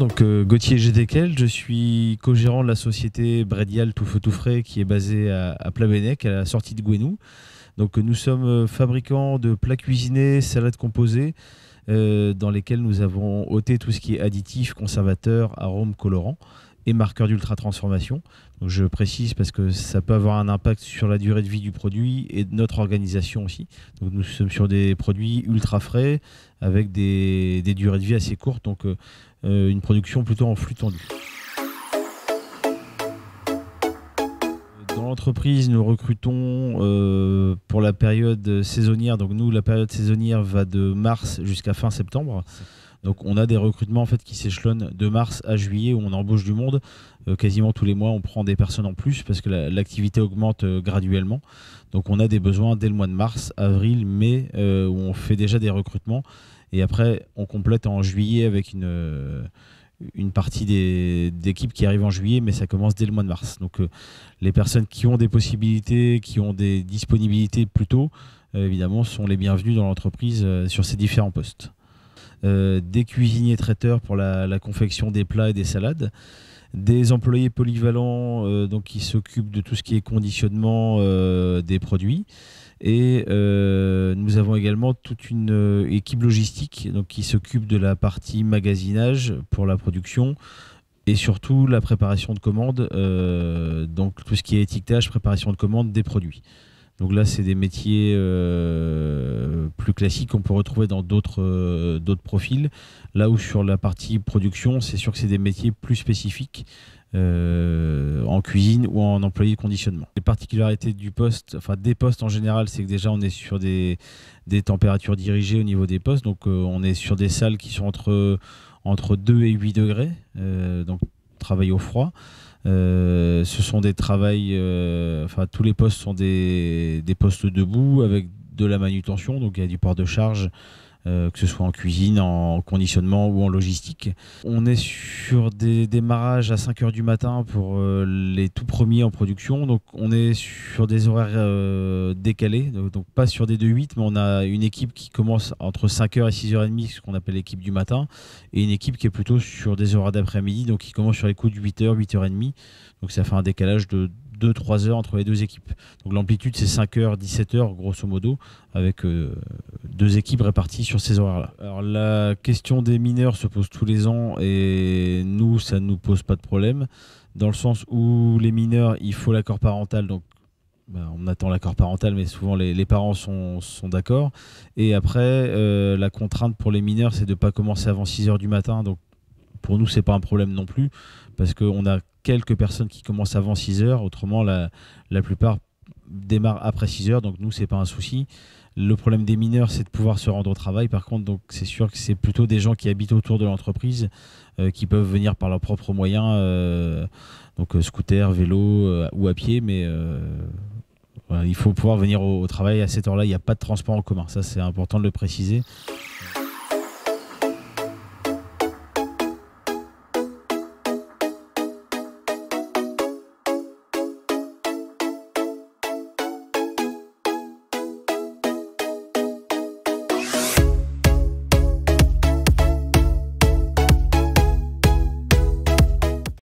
donc euh, Gauthier Gedeckel, je suis co-gérant de la société Bredial Tout Feu Tout qui est basée à, à à la sortie de Gouenou. Donc euh, nous sommes euh, fabricants de plats cuisinés, salades composées, dans lesquels nous avons ôté tout ce qui est additif, conservateur, arôme, colorant et marqueur d'ultra transformation. je précise parce que ça peut avoir un impact sur la durée de vie du produit et de notre organisation aussi. nous sommes sur des produits ultra frais avec des, durées de vie assez courtes, donc euh, une production plutôt en flux tendu. Dans l'entreprise, nous recrutons euh, pour la période saisonnière. Donc nous, la période saisonnière va de mars jusqu'à fin septembre. Donc on a des recrutements en fait qui s'échelonnent de mars à juillet où on embauche du monde. Euh, quasiment tous les mois, on prend des personnes en plus parce que l'activité augmente euh, graduellement. Donc on a des besoins dès le mois de mars, avril, mai euh, où on fait déjà des recrutements et après on complète en juillet avec une une partie des d'équipes qui arrivent en juillet, mais ça commence dès le mois de mars. Donc les personnes qui ont des possibilités, qui ont des disponibilités plus tôt, évidemment, sont les bienvenues dans l'entreprise sur ces différents postes. Euh, des cuisiniers traiteurs pour la, confection des plats et des salades, des employés polyvalents euh, donc qui s'occupent de tout ce qui est conditionnement euh, des produits. Et nous avons également toute une équipe logistique donc, qui s'occupe de la partie magasinage pour la production et surtout la préparation de commandes, donc tout ce qui est étiquetage, préparation de commandes des produits. Donc là, c'est des métiers plus classique qu'on peut retrouver dans d'autres euh, d'autres profils. Là où sur la partie production, c'est sûr que c'est des métiers plus spécifiques euh, en cuisine ou en employé conditionnement. Les particularités du poste, enfin des postes en général, c'est que déjà on est sur des, des températures dirigées au niveau des postes, donc euh, on est sur des salles qui sont entre, entre 2 et 8 degrés, donc travail au froid. ce sont des travails, enfin tous les postes sont des, des, postes debout avec de la manutention, donc il y a du port de charge. Euh, que ce soit en cuisine, en conditionnement ou en logistique. On est sur des démarrages à 5 heures du matin pour euh, les tout premiers en production, donc on est sur des horaires euh, décalés, donc, pas sur des 2-8, mais on a une équipe qui commence entre 5h et 6h30, ce qu'on appelle l'équipe du matin, et une équipe qui est plutôt sur des horaires d'après-midi, donc qui commence sur les coups de 8h, 8h30, donc ça fait un décalage de 2-3 heures entre les deux équipes. Donc l'amplitude, c'est 5 heures, 17 heures, grosso modo, avec euh, deux équipes réparties sur ces horaires-là. Alors la question des mineurs se pose tous les ans et nous, ça ne nous pose pas de problème, dans le sens où les mineurs, il faut l'accord parental, donc ben, on attend l'accord parental, mais souvent les, parents sont, d'accord. Et après, euh, la contrainte pour les mineurs, c'est de ne pas commencer avant 6 heures du matin. Donc pour nous, c'est pas un problème non plus, parce qu'on a quelques personnes qui commencent avant 6 heures. Autrement, la, la plupart démarrent après 6 heures. Donc, nous, c'est pas un souci. Le problème des mineurs, c'est de pouvoir se rendre au travail. Par contre, c'est sûr que c'est plutôt des gens qui habitent autour de l'entreprise, euh, qui peuvent venir par leurs propres moyens, euh, donc euh, scooter, vélo ou à pied. Mais il faut pouvoir venir au, au travail à cette heure-là. Il n'y a pas de transport en commun. Ça, c'est important de le préciser.